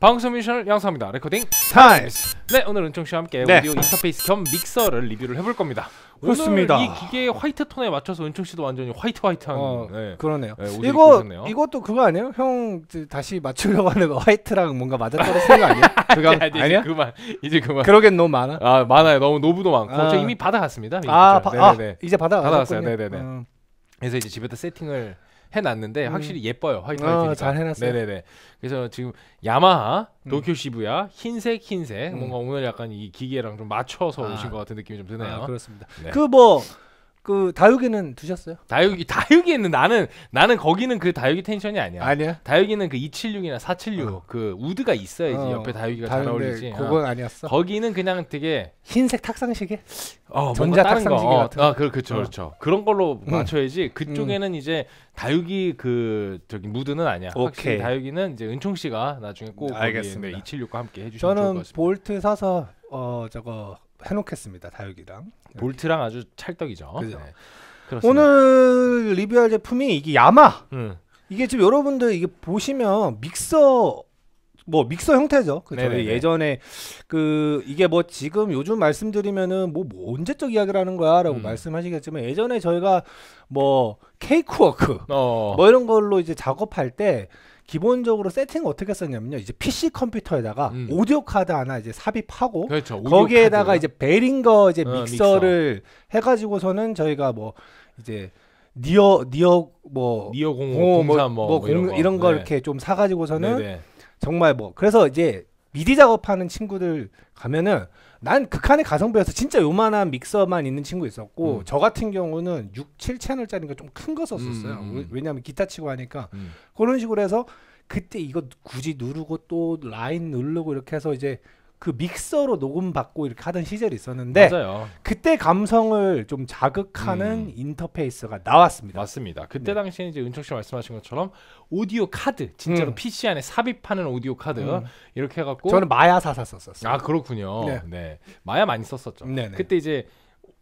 방송 미션을 양성합니다. 레코딩 타임스. 네, 오늘 은총 씨와 함께 네. 오디오 인터페이스 겸 믹서를 리뷰를 해볼 겁니다. 그렇습니다. 이 기계의 화이트 톤에 맞춰서 은총 씨도 완전히 화이트 화이트한. 어, 네. 그러네요. 네, 이거 이것도 그거 아니에요? 형 그 다시 맞추려고 하는 거 화이트랑 뭔가 맞아떨어지는 거아니에 그거 아니, 아니, 아니야? 그만 이제 그만. 그러긴 너무 많아. 아 많아요. 너무 노부도 많고 아. 저 이미 받아갔습니다. 아, 바, 네, 네, 아, 네. 이제 받아 받아갔어요. 네네네. 음. 그래서 이제 집에다 세팅을 해놨는데 음. 확실히 음. 예뻐요 화이트 아, 화이트니까. 잘 해놨어요. 네네네. 그래서 지금 야마하, 음. 도쿄 시부야, 흰색 흰색 음. 뭔가 오늘 약간 이 기계랑 좀 맞춰서 아. 오신 것 같은 느낌이 좀 드네요. 아, 그렇습니다. 네. 그뭐 그 다육이는 두셨어요? 다육이 다육이는 나는 나는 거기는 그 다육이 텐션이 아니야. 아니야. 다육이는 그 276이나 476그 어. 그 우드가 있어야지 어. 옆에 다육이가 잘 어울리지. 그건 어. 아니었어. 거기는 그냥 되게 흰색 탁상시계? 어, 전자 탁상시계 거. 어, 같은. 거. 아, 그 그렇죠. 그렇죠. 그런 걸로 음. 맞춰야지. 그쪽에는 음. 이제 다육이 그 저기 무드는 아니야. 오케이. 다육이는 이제 은총 씨가 나중에 꼭 알겠습니다. 276과 함께 해 주시면 좋을 것 같습니다. 저는 볼트 사서 어 저거 해놓겠습니다. 다육이랑 볼트랑 아주 찰떡이죠. 그죠. 네. 그렇습니다. 오늘 리뷰할 제품이 이게 야마. 음. 이게 지금 여러분들 이게 보시면 믹서 뭐 믹서 형태죠. 그 저희 예전에 그 이게 뭐 지금 요즘 말씀드리면은 뭐, 뭐 언제적 이야기를 하는 거야라고 음. 말씀하시겠지만 예전에 저희가 뭐 케이크워크 어. 뭐 이런 걸로 이제 작업할 때 기본적으로 세팅을 어떻게 했었냐면요 이제 PC 컴퓨터에다가 음. 오디오 카드 하나 이제 삽입하고 그렇죠. 거기에다가 카드 이제 베링거 이제 어, 믹서를 믹서. 해가지고서는 저희가 뭐 이제 니어 니어 뭐 니어 공뭐 뭐, 뭐, 뭐 이런, 거. 이런 거 네. 이렇게 좀 사가지고서는 네, 네. 정말 뭐 그래서 이제 미디 작업하는 친구들 가면은 난 극한의 그 가성비여서 진짜 요만한 믹서만 있는 친구 있었고 음. 저 같은 경우는 6, 7채널짜리가 좀 큰 거 썼었어요. 음, 음, 음. 왜냐하면 기타 치고 하니까 음. 그런 식으로 해서 그때 이거 굳이 누르고 또 라인 누르고 이렇게 해서 이제 그 믹서로 녹음받고 이렇게 하던 시절이 있었는데 맞아요. 그때 감성을 좀 자극하는 음. 인터페이스가 나왔습니다. 맞습니다. 그때 네. 당시에 이제 은총 씨 말씀하신 것처럼 오디오 카드 진짜로 음. PC 안에 삽입하는 오디오 카드 음. 이렇게 해갖고 저는 마야 사사 썼었어요. 아 그렇군요. 네. 네. 마야 많이 썼었죠. 네네. 네. 그때 이제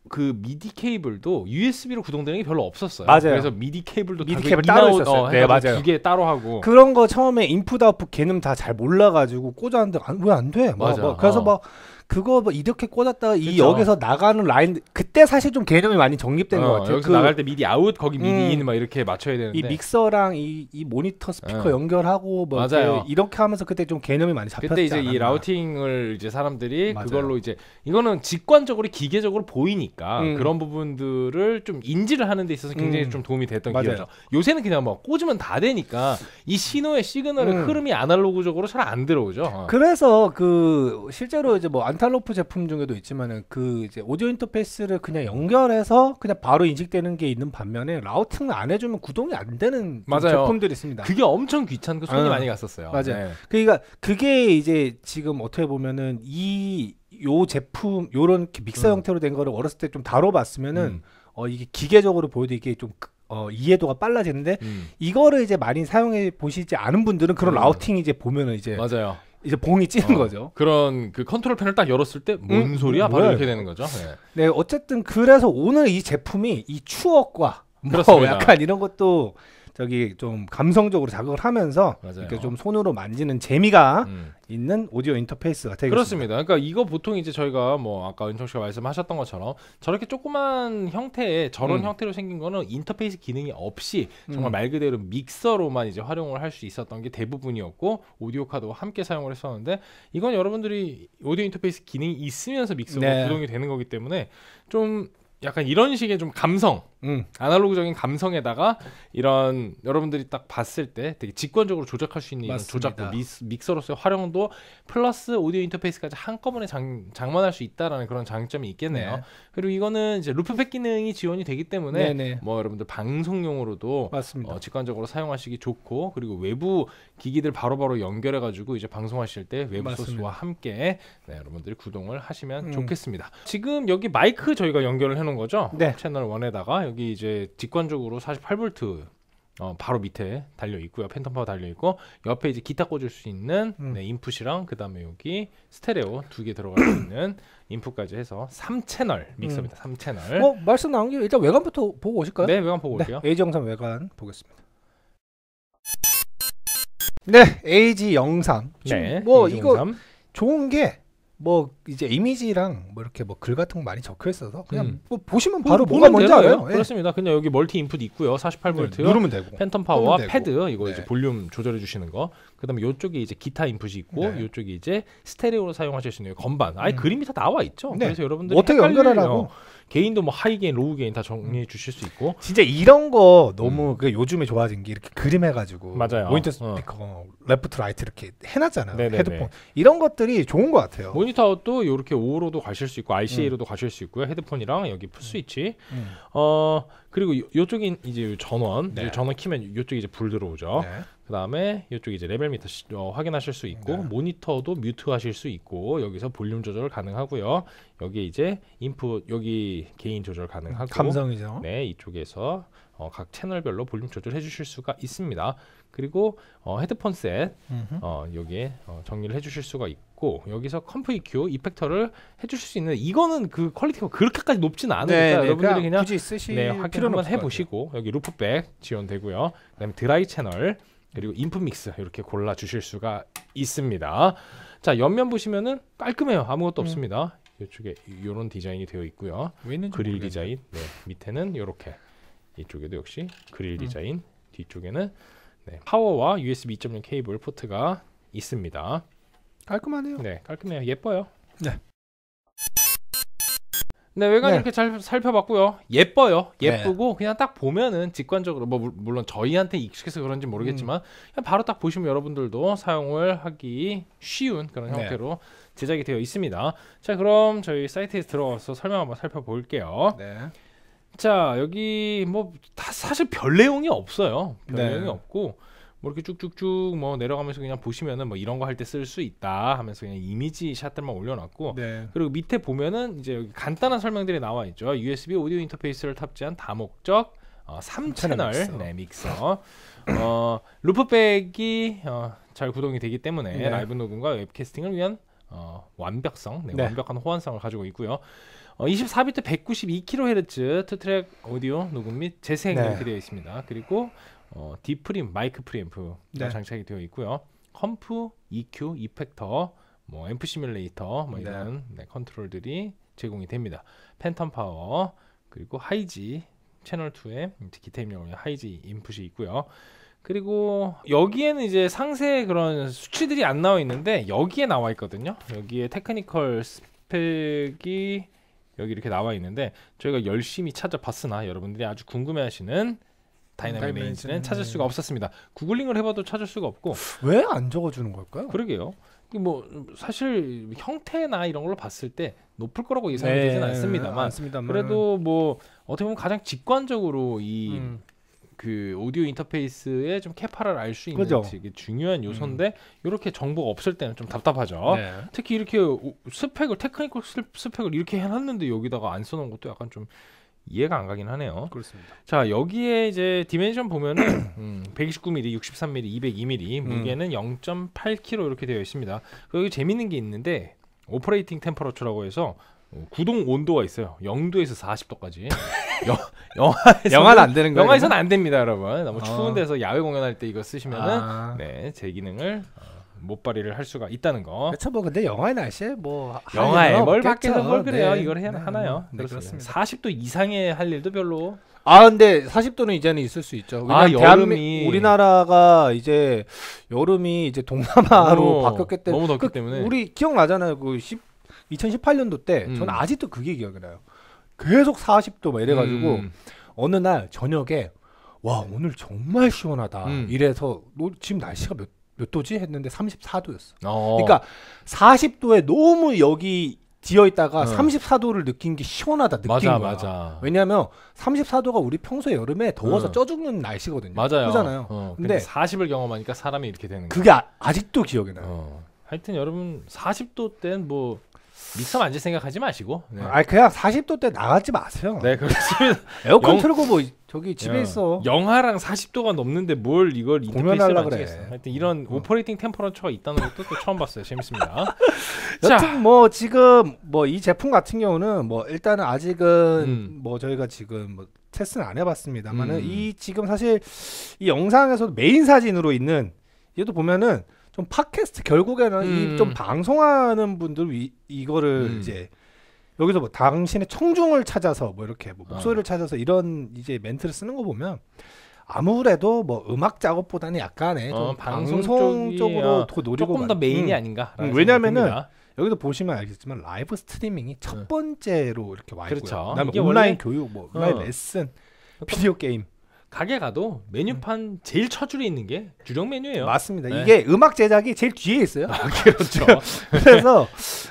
그 미디 케이블도 USB로 구동되는 게 별로 없었어요. 맞아요. 그래서 미디 케이블도 미디 케이블 따로 인아 있었어요. 어, 네, 맞아요. 두 개 따로 하고 그런 거 처음에 인풋 아웃풋 개념 다 잘 몰라가지고 꽂았는데 왜 안 돼? 뭐, 맞아. 막 뭐, 그래서 어. 막 뭐 그거 뭐 이렇게 꽂았다가 이 그쵸. 역에서 나가는 라인 그때 사실 좀 개념이 많이 정립된 어, 것 같아요. 여기서 그, 나갈 때 미디 아웃 거기 미디 음, 인막 이렇게 맞춰야 되는데 이 믹서랑 이, 이 모니터 스피커 어. 연결하고 뭐 맞아요. 이렇게, 하면서 그때 좀 개념이 많이 잡혔지 그때 이제 않았나. 이 라우팅을 이제 사람들이 맞아요. 그걸로 이제 이거는 직관적으로 기계적으로 보이니까 음. 그런 부분들을 좀 인지를 하는 데 있어서 굉장히 음. 좀 도움이 됐던 기억이죠. 요새는 그냥 뭐 꽂으면 다 되니까 이 신호의 시그널의 음. 흐름이 아날로그적으로 잘 안 들어오죠. 어. 그래서 그 실제로 이제 뭐 벤탈로프 제품 중에도 있지만은 그 이제 오디오 인터페이스를 그냥 연결해서 그냥 바로 인식되는 게 있는 반면에 라우팅 안 해주면 구동이 안 되는 맞아요. 제품들이 있습니다. 그게 엄청 귀찮고 손이 응. 아, 많이 갔었어요. 맞아요. 네. 그러니까 그게 이제 지금 어떻게 보면은 이 요 제품 요런 믹서 음. 형태로 된 거를 어렸을 때 좀 다뤄봤으면은 음. 어 이게 기계적으로 보여도 이게 좀 어, 이해도가 빨라지는데 음. 이거를 이제 많이 사용해 보시지 않은 분들은 그런 음. 라우팅 이제 보면은 이제 맞아요. 이제 봉이 찌는 어, 거죠. 그런 그 컨트롤 펜을 딱 열었을 때뭔 음, 소리야? 바로 네. 이렇게 되는 거죠. 네. 네. 어쨌든 그래서 오늘 이 제품이 이 추억과 뭐 약간 이런 것도 저기 좀 감성적으로 자극을 하면서 맞아요. 이렇게 좀 손으로 만지는 재미가 음. 있는 오디오 인터페이스가 되겠습니다. 그렇습니다. 그러니까 이거 보통 이제 저희가 뭐 아까 은총 씨가 말씀하셨던 것처럼 저렇게 조그만 형태의 저런 음. 형태로 생긴 거는 인터페이스 기능이 없이 정말 음. 말 그대로 믹서로만 이제 활용을 할 수 있었던 게 대부분이었고 오디오 카드와 함께 사용을 했었는데 이건 여러분들이 오디오 인터페이스 기능이 있으면서 믹서가 네. 구동이 되는 거기 때문에 좀 약간 이런 식의 좀 감성 음, 아날로그적인 감성에다가 이런 여러분들이 딱 봤을 때 되게 직관적으로 조작할 수 있는 조작 믹스, 믹서로서의 활용도 플러스 오디오 인터페이스까지 한꺼번에 장, 장만할 수 있다라는 그런 장점이 있겠네요. 네. 그리고 이거는 이제 루프백 기능이 지원이 되기 때문에 네네. 네. 뭐 여러분들 방송용으로도 어, 직관적으로 사용하시기 좋고 그리고 외부 기기들 바로바로 바로 연결해 가지고 이제 방송하실 때 외부 맞습니다. 소스와 함께 네, 여러분들이 구동을 하시면 음. 좋겠습니다. 지금 여기 마이크 저희가 연결을 해 놓은 거죠? 네. 채널 1에다가 여기 이제 직관적으로 48V 어, 바로 밑에 달려 있고요. 팬텀 파워 달려 있고 옆에 이제 기타 꽂을 수 있는 음. 네, 인풋이랑 그다음에 여기 스테레오 두 개 들어갈 수 있는 인풋까지 해서 3채널 믹서입니다. 음. 3채널. 어, 말씀 나온 게 일단 외관부터 보고 오실까요? 네, 외관 보고 네, 올게요. 에이지 영상 외관 보겠습니다. 네, 에이지 영상. 네, 뭐 AG 이거 영 좋은 게뭐 이제 이미지랑 뭐 이렇게 뭐 글 같은 거 많이 적혀 있어서 그냥 음. 뭐 보시면 바로 뭐가 뭔지 알아요. 예. 그렇습니다. 그냥 여기 멀티 인풋 있고요. 48V 네, 누르면 되고 팬텀 파워와 패드 이거 네. 이제 볼륨 조절해 주시는 거. 그다음에 요쪽에 이제 기타 인풋이 있고 네. 요쪽에 이제 스테레오로 사용하실 수 있는 건반. 아예 음. 그림이 다 나와 있죠. 네. 그래서 여러분들 어떻게 연결하라고 어. 개인도 뭐 하이게인, 로우게인 다 정리해 주실 수 있고. 진짜 이런 거 너무 그 요즘에 좋아진 게 이렇게 그림해가지고 맞아요. 모니터 어. 스피커, 어. 레프트, 라이트 이렇게 해놨잖아요. 네네네. 헤드폰 이런 것들이 좋은 것 같아요. 모니터도 이렇게 5로도 가실 수 있고 ICA로도 음. 가실 수 있고요. 헤드폰이랑 여기 풀스위치. 음. 어 그리고 요쪽인 이제 전원, 네. 전원 키면 요쪽 이제 불 들어오죠. 네. 그 다음에 이쪽 이제 레벨 미터 어, 확인하실 수 있고 네. 모니터도 뮤트 하실 수 있고 여기서 볼륨 조절 가능하고요 여기 이제 인풋 여기 개인 조절 가능하고 감성이죠 네 이쪽에서 어, 각 채널별로 볼륨 조절해 주실 수가 있습니다 그리고 어, 헤드폰 셋 어, 여기에 어, 정리를 해 주실 수가 있고 여기서 컴프 EQ 이펙터를 해 주실 수 있는 이거는 그 퀄리티가 그렇게까지 높지는 않으니까 네, 네 여러분들이 그냥 굳이 쓰실 네, 확인 한번 해보시고 여기 루프백 지원되고요 그다음에 드라이 채널 그리고 인풋 믹스 이렇게 골라 주실 수가 있습니다. 자 옆면 보시면은 깔끔해요. 아무것도 음. 없습니다. 이쪽에 이런 디자인이 되어 있고요. 그릴 모르겠네. 디자인 네, 밑에는 이렇게 이쪽에도 역시 그릴 음. 디자인 뒤쪽에는 네, 파워와 USB 2.0 케이블 포트가 있습니다. 깔끔하네요. 네, 깔끔해요. 예뻐요. 네. 네, 외관 네. 이렇게 잘 살펴봤고요. 예뻐요. 네. 예쁘고 네. 그냥 딱 보면은 직관적으로 뭐 물론 저희한테 익숙해서 그런지 음. 모르겠지만 음. 그냥 바로 딱 보시면 여러분들도 사용을 하기 쉬운 그런 네. 형태로 네. 제작이 되어 있습니다. 자, 그럼 저희 사이트에 들어가서 설명 한번 살펴볼게요. 네. 자, 여기 뭐 다 사실 별 내용이 없어요. 별 내용이 없고 뭐 이렇게 쭉쭉쭉 뭐 내려가면서 그냥 보시면은 뭐 이런 거 할 때 쓸 수 있다 하면서 그냥 이미지 샷들만 올려놨고 네. 그리고 밑에 보면은 이제 여기 간단한 설명들이 나와 있죠. USB 오디오 인터페이스를 탑재한 다목적 어, 3채널 네, 믹서. 어, 루프백이 어, 잘 구동이 되기 때문에 네. 라이브 녹음과 웹캐스팅을 위한 어, 완벽성, 네, 네. 완벽한 호환성을 가지고 있고요. 어, 24비트 192kHz 투트랙 오디오 녹음 및 재생 이렇게 네. 되어 있습니다. 그리고 어, 디프림 마이크 프림프 네. 장착이 되어 있고요. 컴프, EQ, 이펙터, 뭐 앰프 시뮬레이터 뭐 네. 이런 네. 네, 컨트롤들이 제공이 됩니다. 팬텀 파워 그리고 하이지 채널 2에 기타 입력을 하이지 인풋이 있고요. 그리고 여기에는 이제 상세 그런 수치들이 안 나와 있는데 여기에 나와 있거든요. 여기에 테크니컬 스펙이 여기 이렇게 나와 있는데 저희가 열심히 찾아봤으나 여러분들이 아주 궁금해하시는 다이나믹 레인지는 찾을 네. 수가 없었습니다. 구글링을 해봐도 찾을 수가 없고 왜 안 적어주는 걸까요? 그러게요. 뭐 사실 형태나 이런 걸로 봤을 때 높을 거라고 예상되지는 네, 않습니다만, 않습니다만, 그래도 뭐 어떻게 보면 가장 직관적으로 이 음. 그 오디오 인터페이스의 좀 캐파를 알 수 있는 그죠? 되게 중요한 요소인데 음. 이렇게 정보가 없을 때는 좀 답답하죠. 네. 특히 이렇게 스펙을 테크니컬 스펙을 이렇게 해놨는데 여기다가 안 써놓은 것도 약간 좀 이해가 안 가긴 하네요. 그렇습니다. 자 여기에 이제 디멘션 보면은 음, 129mm, 63mm, 202mm 무게는 음. 0.8kg 이렇게 되어 있습니다. 여기 재밌는 게 있는데 오퍼레이팅 템퍼러처라고 해서 어, 구동 온도가 있어요. 0도에서 40도까지. 영화에서는 안 되는 거예요. 영화에서는 안 됩니다, 여러분. 너무 추운 아. 데서 야외 공연할 때 이거 쓰시면은 아. 네, 제 기능을 어, 못발이를할 수가 있다는 거. 그렇죠. 뭐 근데 영하의 날씨에 뭐 영하에 뭘 밖에서 뭘 그래요. 네. 이걸 해, 네. 하나요? 뭐. 네, 그렇습니다. 40도 이상에 할 일도 별로. 아 근데 40도는 이제는 있을 수 있죠. 아 여름이 우리나라가 이제 여름이 이제 동남아로 오, 바뀌었기 때문에 너무 덥기 그 때문에 우리 기억나잖아요. 그 10, 2018년도 때 음. 저는 아직도 그게 기억이 나요. 계속 40도 막 이래가지고 음. 어느 날 저녁에 와 오늘 정말 시원하다 음. 이래서 지금 날씨가 몇몇 도지 했는데 34도였어. 어. 그러니까 40도에 너무 여기 지어 있다가 어. 34도를 느낀 게 시원하다 느낀 맞아, 거야. 맞아. 왜냐하면 34도가 우리 평소 에 여름에 더워서 어. 쪄 죽는 날씨거든요. 맞아요. 그잖아요. 어, 근데, 근데 40을 경험하니까 사람이 이렇게 되는 거야. 그게 아, 직도 기억이 나요. 어. 하여튼 여러분 40도 땐 뭐 믹서 만질 생각하지 마시고. 네. 아 그냥 40도 때 나가지 마세요. 네 그렇습니다. 에어컨 영... 틀고 뭐 저기 집에 야. 있어. 영하랑 40도가 넘는데 뭘 이걸 공연하려 그래. 하여튼 이런 어. 오퍼레이팅 템퍼런처가 있다는 것도 또 처음 봤어요. 재밌습니다. 여튼 자. 뭐 지금 뭐 이 제품 같은 경우는 뭐 일단은 아직은 음. 뭐 저희가 지금 뭐 테스트는 안 해봤습니다만은 음. 이 지금 사실 이 영상에서 메인 사진으로 있는 얘도 보면은 좀 팟캐스트 결국에는 음. 이좀 방송하는 분들 이, 이거를 음. 이제 여기서 뭐 당신의 청중을 찾아서 뭐 이렇게 뭐 어. 목소리를 어. 찾아서 이런 이제 멘트를 쓰는 거 보면 아무래도 뭐 음악 작업보다는 약간의 어, 방송 쪽이, 쪽으로 어, 노리고 조금 더 메인이 음. 아닌가 음, 왜냐면은 여기도 보시면 알겠지만 라이브 스트리밍이 첫 음. 번째로 이렇게 와 있고요. 그렇죠. 그다음에 온라인 원래... 교육, 뭐 어. 온라인 레슨, 그러니까 비디오 게임 가게 가도 메뉴판 음. 제일 처줄에 있는 게 주력 메뉴예요. 맞습니다. 네. 이게 음악 제작이 제일 뒤에 있어요. 아, 그렇죠. 네. 그래서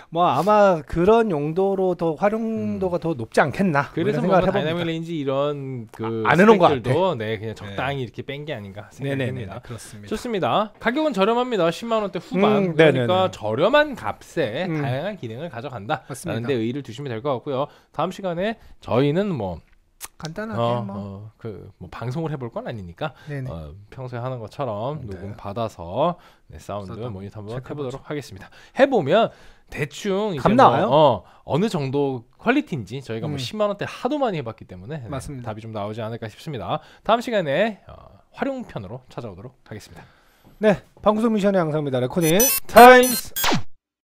뭐 아마 그런 용도로 더 활용도가 음. 더 높지 않겠나. 그래서 뭔가 뭐 다이나믹 레인지 이런 그 아, 안해들도네 그냥 네. 적당히 네. 이렇게 뺀 게 아닌가 생각됩니다. 그렇습니다. 좋습니다. 가격은 저렴합니다. 10만 원대 후반. 음, 그러니까 저렴한 값에 음. 다양한 기능을 가져간다. 맞습니다. 라는 데 의의를 두시면 될 것 같고요. 다음 시간에 저희는 뭐 간단하게 어, 어 그, 뭐. 어, 그뭐 방송을 해볼 건 아니니까 어, 평소에 하는 것처럼 네. 녹음 받아서 네, 사운드 모니터 한번 해보도록 하겠습니다. 해보면 대충 이제 뭐, 어, 느 정도 퀄리티인지 저희가 뭐 음. 뭐 10만 원대 하도 많이 해봤기 때문에 네, 답이 좀 나오지 않을까 싶습니다. 다음 시간에 어, 활용편으로 찾아오도록 하겠습니다. 네, 방송 미션의 양상입니다. 레코딩 타임스.